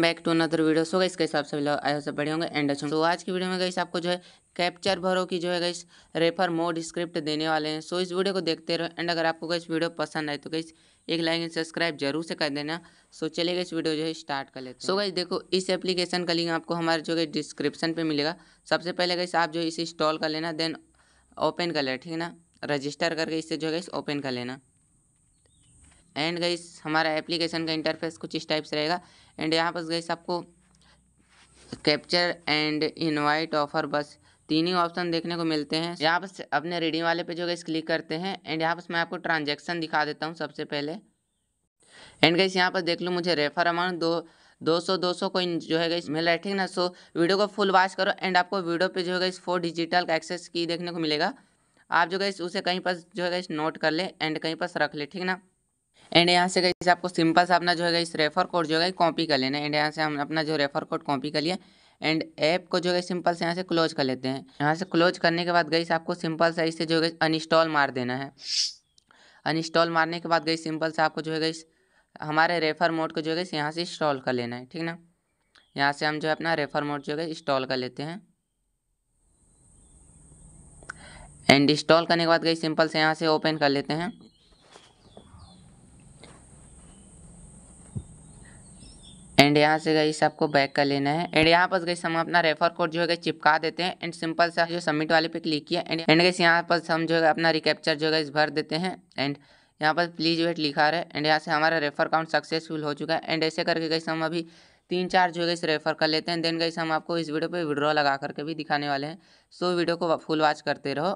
back to another video सो गई हिसाब से सभी लोग होंगे एंड अच्छा तो आज की वीडियो में गई आपको जो है कैप्चर भरो की जो है गई रेफर मोड स्क्रिप्ट देने वाले हैं सो इस वीडियो को देखते रहो एंड अगर आपको इस वीडियो पसंद आए तो गई एक लाइक एंड सब्सक्राइब जरूर से कर देना सो चले गए इस वीडियो जो है स्टार्ट कर लेते सो गई देखो इस एप्लीकेशन का लिंक आपको हमारे जो है डिस्क्रिप्शन पर मिलेगा सबसे पहले गई आप जो इसे इंस्टॉल कर लेना देन ओपन कर लेना ठीक है ना रजिस्टर करके इसे जो है ओपन कर लेना एंड गईस हमारा एप्लीकेशन का इंटरफेस कुछ इस टाइप से रहेगा एंड यहाँ पर गईस आपको कैप्चर एंड इनवाइट ऑफर बस तीन ही ऑप्शन देखने को मिलते हैं यहाँ पर अपने रीडिंग वाले पे जो गई क्लिक करते हैं एंड यहाँ पर मैं आपको ट्रांजेक्शन दिखा देता हूँ सबसे पहले एंड गई यहाँ पर देख लूँ मुझे रेफर अमाउंट दो दो सौ दो सौ को जो है गई मिल रहा है ठीक ना सो वीडियो को फुल वॉच करो एंड आपको वीडियो पे जो है इस फोर डिजिटल का एक्सेस की देखने को मिलेगा आप जो है उसे कहीं पर जो है इस नोट कर ले एंड कहीं पर रख ले ठीक ना एंड यहाँ से गई आपको सिंपल सा अपना जो है इस रेफर कोड जो है कॉपी कर लेना एंड यहाँ से हम अपना जो रेफर कोड कॉपी कर लिया एंड ऐप को जो है सिंपल से यहाँ से क्लोज कर लेते हैं यहाँ से क्लोज करने के बाद गई आपको सिंपल सा इसे जो है अनइंस्टॉल मार देना है अनइंस्टॉल मारने के बाद गई सिंपल से आपको जो है गई हमारे रेफर मोड को जो है यहाँ से इंस्टॉल कर लेना है ठीक ना यहाँ से हम जो है अपना रेफर मोड जो है इंस्टॉल कर लेते हैं एंड इंस्टॉल करने के बाद गई सिंपल से यहाँ से ओपन कर लेते हैं एंड यहाँ से गई आपको बैक कर लेना है एंड यहाँ पर गई हम अपना रेफर कोड जो है चिपका देते हैं एंड सिंपल सा जो सबमिट वाले पे क्लिक किया एंड एंड गई यहाँ पर हम जो है अपना रिकेप्चर जो है इस भर देते हैं एंड यहाँ पर प्लीज वेट लिखा रहे एंड यहाँ से हमारा रेफर काउंट सक्सेसफुल हो चुका है एंड ऐसे करके गई हम अभी तीन चार जो है इस रेफर कर लेते हैं देन गई हम आपको इस वीडियो पर विड्रॉ लगा करके भी दिखाने वाले हैं सो वीडियो को फुल वॉच करते रहो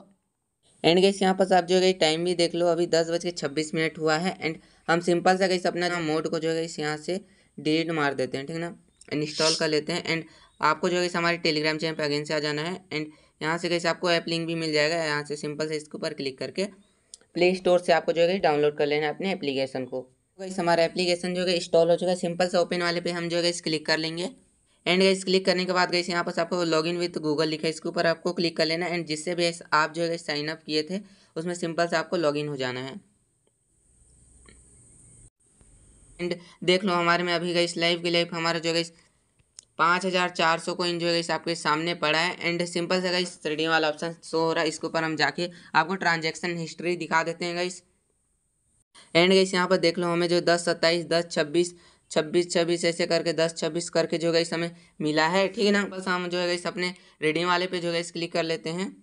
एंड गई यहाँ पर आप जो है टाइम भी देख लो अभी दस बज के छब्बीस मिनट हुआ है एंड हम सिंपल सा गई अपना मोड को जो है इस यहाँ से डिलीट मार देते हैं ठीक ना इंस्टॉल कर लेते हैं एंड आपको जो है हमारे टेलीग्राम चैनल पर अगेन से आ जाना है एंड यहाँ से कैसे आपको ऐप लिंक भी मिल जाएगा यहाँ से सिंपल से इसके ऊपर क्लिक करके प्ले स्टोर से आपको जो है डाउनलोड कर लेना है अपने एप्लीकेशन को गई तो हमारा एप्लीकेशन जो है इंस्टॉल हो चुका है सिंपल से ओपन वाले पे हम जो है क्लिक कर लेंगे एंड इस क्लिक करने के बाद गई यहाँ पर आपको लॉग इन विथ गूगल लिखा है इसके ऊपर आपको क्लिक कर लेना एंड जिससे भी आप जो है साइन अप किए थे उसमें सिंपल से आपको इन हो जाना है एंड देख लो हमारे में अभी गई लाइव की लाइफ हमारा जो गई पाँच हज़ार चार सौ को जो है आपके सामने पड़ा है एंड सिंपल सा गई थ्री वाला ऑप्शन शो हो रहा है इसके ऊपर हम जाके आपको ट्रांजेक्शन हिस्ट्री दिखा देते हैं गई एंड गई यहाँ पर देख लो हमें जो दस सत्ताईस दस छब्बीस छब्बीस छब्बीस ऐसे करके दस छब्बीस करके जो गई हमें मिला है ठीक है ना बस हम जो है इस अपने रेडिंग वाले पे जो इस क्लिक कर लेते हैं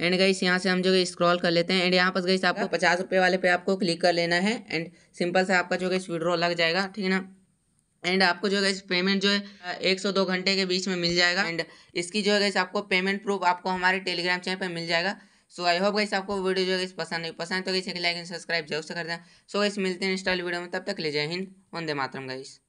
एंड गई यहाँ से हम जो स्क्रॉल कर लेते हैं एंड यहाँ पर गई आपको पचास रुपये वाले पे आपको क्लिक कर लेना है एंड सिंपल से आपका जो गई विड्रॉ लग जाएगा ठीक है ना एंड आपको जो है पेमेंट जो है एक सौ दो घंटे के बीच में मिल जाएगा एंड इसकी जो है इस आपको पेमेंट प्रूफ आपको हमारे टेलीग्राम चैनल पर मिल जाएगा सो आई होप गैस आपको वीडियो जो है पसंद नहीं पसंद तो गई लाइक एंड सब्सक्राइब जरूर से कर दें सो गैस मिलते हैं इंस्टॉल वीडियो में तब तक ले जाए हिंद वंदे मातरम गाइस